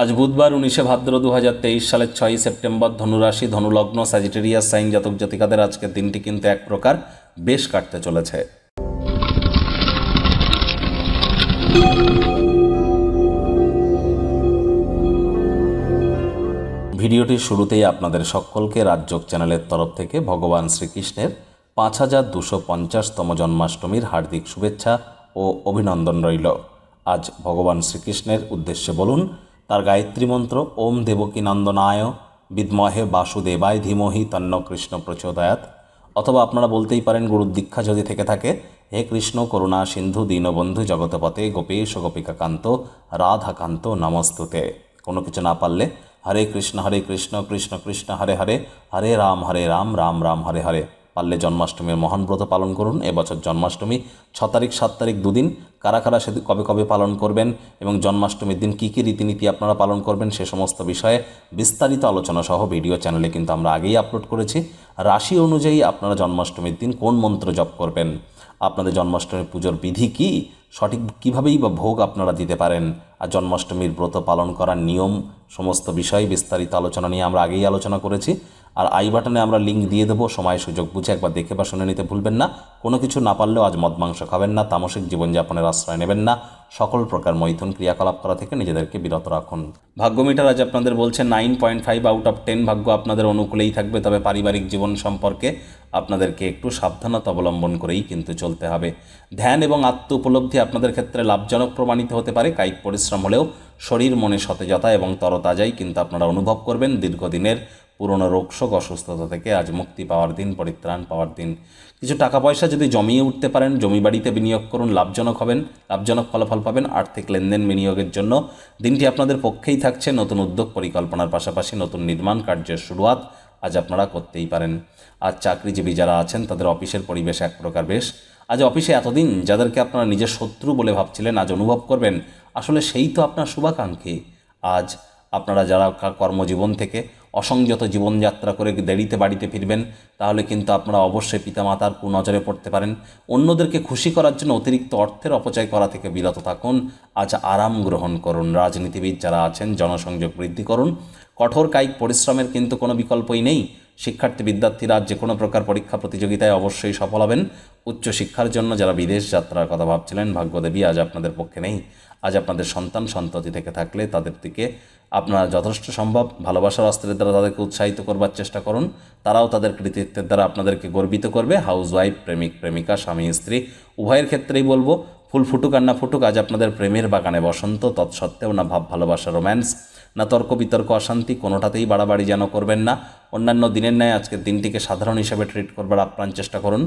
আজ বুধবার উনিশে ভাদ্র দু সালের ছয়ই সেপ্টেম্বর ধনুরাশি ধনুলগ্ন স্যাজিটেরিয়াস সাইন জাতক জাতিকাদের আজকের দিনটি কিন্তু এক প্রকার বেশ কাটতে চলেছে ভিডিওটির শুরুতেই আপনাদের সকলকে রাজযোগ চ্যানেলের তরফ থেকে ভগবান শ্রীকৃষ্ণের পাঁচ হাজার দুশো পঞ্চাশতম জন্মাষ্টমীর হার্দিক শুভেচ্ছা ও অভিনন্দন রইল আজ ভগবান শ্রীকৃষ্ণের উদ্দেশ্যে বলুন তার গায়ত্রী মন্ত্র ওম দেবকী নন্দনায় বিদ্মহে বাসুদেবায় ধীমহি তন্ন কৃষ্ণ প্রচোদয়াত অথবা আপনারা বলতেই পারেন গুরুর দীক্ষা যদি থেকে থাকে হে কৃষ্ণ করুণা সিন্ধু দীনবন্ধু জগতপতে গোপেশ গোপিকাকান্ত রাধাকান্ত নমস্তুতে কোনো কিছু না পারলে হরে কৃষ্ণ হরে কৃষ্ণ কৃষ্ণ কৃষ্ণ হরে হরে হরে রাম হরে রাম রাম রাম হরে হরে পারলে জন্মাষ্টমীর মহান ব্রত পালন করুন এবছর জন্মাষ্টমী ছ তারিখ সাত তারিখ দুদিন কারা কারা সেদিন কবে কবে পালন করবেন এবং জন্মাষ্টমীর দিন কী কী রীতিনীতি আপনারা পালন করবেন সে সমস্ত বিষয়ে বিস্তারিত আলোচনা সহ ভিডিও চ্যানেলে কিন্তু আমরা আগেই আপলোড করেছি রাশি অনুযায়ী আপনারা জন্মাষ্টমীর দিন কোন মন্ত্র জপ করবেন আপনাদের জন্মাষ্টমী পুজোর বিধি কী সঠিক কীভাবেই বা ভোগ আপনারা দিতে পারেন আর জন্মাষ্টমীর ব্রত পালন করার নিয়ম সমস্ত বিষয় বিস্তারিত আলোচনা নিয়ে আমরা আগেই আলোচনা করেছি আর আই বাটনে আমরা লিঙ্ক দিয়ে দেবো সময় সুযোগ বুঝে একবার দেখে বা শুনে নিতে ভুলবেন না কোনো কিছু না পারলেও আজ মদ মাংস খাবেন না তামসিক জীবনযাপনের আশ্রয় নেবেন না সকল প্রকার মৈথুন ক্রিয়াকলাপ করা থেকে নিজেদেরকে বিরত রাখুন ভাগ্যমিটার আজ আপনাদের বলছে nine point five out of ten ভাগ্য আপনাদের অনুকূলেই থাকবে তবে পারিবারিক জীবন সম্পর্কে আপনাদেরকে একটু সাবধানতা অবলম্বন করেই কিন্তু চলতে হবে ধ্যান এবং আত্ম উপলব্ধি আপনাদের ক্ষেত্রে লাভজনক প্রমাণিত হতে পারে কায়িক পরিশ্রম হলেও শরীর মনে সতেজতা এবং তরতাজাই কিন্তু আপনারা অনুভব করবেন দীর্ঘদিনের পুরনো রোগশোক অসুস্থতা থেকে আজ মুক্তি পাওয়ার দিন পরিত্রাণ পাওয়ার দিন কিছু টাকা পয়সা যদি জমিয়ে উঠতে পারেন জমি বাড়িতে বিনিয়োগ করুন লাভজনক হবেন লাভজনক ফলাফল পাবেন আর্থিক লেনদেন বিনিয়োগের জন্য দিনটি আপনাদের পক্ষেই থাকছে নতুন উদ্যোগ পরিকল্পনার পাশাপাশি নতুন নির্মাণ কার্যের শুরুয়াত আজ আপনারা করতেই পারেন আর চাকরিজীবী যারা আছেন তাদের অফিসের পরিবেশ এক প্রকার বেশ আজ অফিসে এতদিন যাদেরকে আপনারা নিজের শত্রু বলে ভাবছিলেন আজ অনুভব করবেন আসলে সেই তো আপনার শুভাকাঙ্ক্ষী আজ আপনারা যারা কর্মজীবন থেকে অসংযত জীবনযাত্রা করে দেরিতে বাড়িতে ফিরবেন তাহলে কিন্তু আপনারা অবশ্যই পিতামাতার কুনজরে পড়তে পারেন অন্যদেরকে খুশি করার জন্য অতিরিক্ত অর্থের অপচয় করা থেকে বিরত থাকুন আজ আরাম গ্রহণ করুন রাজনীতিবিদ যারা আছেন জনসংযোগ বৃদ্ধি করুন কঠোর কায়িক পরিশ্রমের কিন্তু কোনো বিকল্পই নেই শিক্ষার্থী বিদ্যার্থীরা যে কোনো প্রকার পরীক্ষা প্রতিযোগিতায় অবশ্যই সফল হবেন উচ্চশিক্ষার জন্য যারা বিদেশ যাত্রার কথা ভাবছিলেন ভাগ্যদেবী আজ আপনাদের পক্ষে নেই আজ আপনাদের সন্তান সন্ততি থেকে থাকলে তাদের দিকে আপনারা যথেষ্ট সম্ভব ভালোবাসার অস্ত্রের দ্বারা তাদেরকে উৎসাহিত করবার চেষ্টা করুন তারাও তাদের কৃতিত্বের দ্বারা আপনাদেরকে গর্বিত করবে হাউস ওয়াইফ প্রেমিক প্রেমিকা স্বামী স্ত্রী উভয়ের ক্ষেত্রেই বলবো ফুল ফুটুক আর না ফুটুক আজ আপনাদের প্রেমের বাগানে বসন্ত তৎসত্ত্বেও না ভাব ভালোবাসা রোম্যান্স না তর্ক বিতর্ক অশান্তি কোনোটাতেই বাড়াবাড়ি যেন করবেন না অন্যান্য দিনের ন্যায় আজকের দিনটিকে সাধারণ হিসেবে ট্রিট করবার আপ্রাণ চেষ্টা করুন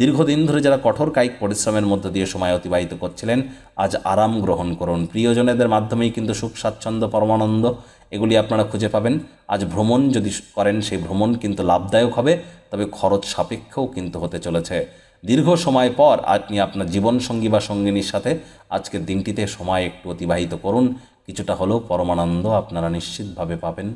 দীর্ঘদিন ধরে যারা কঠোর কায়িক পরিশ্রমের মধ্য দিয়ে সময় অতিবাহিত করছিলেন আজ আরাম গ্রহণ করুন প্রিয়জনেদের মাধ্যমেই কিন্তু সুখ স্বাচ্ছন্দ্য পরমানন্দ এগুলি আপনারা খুঁজে পাবেন আজ ভ্রমণ যদি করেন সেই ভ্রমণ কিন্তু লাভদায়ক হবে তবে খরচ সাপেক্ষেও কিন্তু হতে চলেছে দীর্ঘ সময় পর আপনি আপনার জীবনসঙ্গী বা সঙ্গিনীর সাথে আজকের দিনটিতে সময় একটু অতিবাহিত করুন কিছুটা হলেও পরমানন্দ আপনারা নিশ্চিতভাবে পাবেন